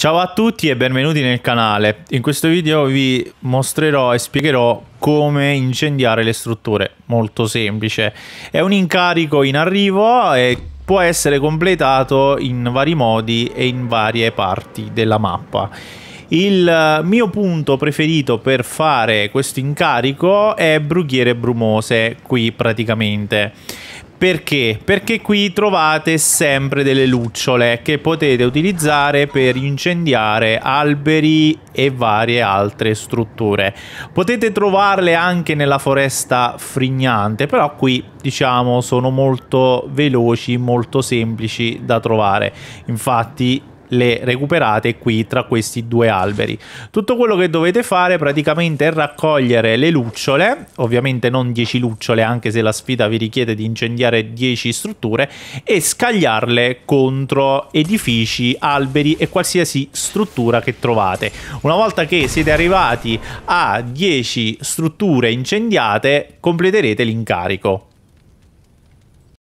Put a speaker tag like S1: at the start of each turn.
S1: Ciao a tutti e benvenuti nel canale. In questo video vi mostrerò e spiegherò come incendiare le strutture. Molto semplice. È un incarico in arrivo e può essere completato in vari modi e in varie parti della mappa. Il mio punto preferito per fare questo incarico è Brughiere Brumose, qui praticamente. Perché? Perché qui trovate sempre delle lucciole che potete utilizzare per incendiare alberi e varie altre strutture. Potete trovarle anche nella foresta frignante, però qui diciamo sono molto veloci, molto semplici da trovare. Infatti le recuperate qui tra questi due alberi. Tutto quello che dovete fare praticamente è raccogliere le lucciole, ovviamente non 10 lucciole anche se la sfida vi richiede di incendiare 10 strutture, e scagliarle contro edifici, alberi e qualsiasi struttura che trovate. Una volta che siete arrivati a 10 strutture incendiate completerete l'incarico.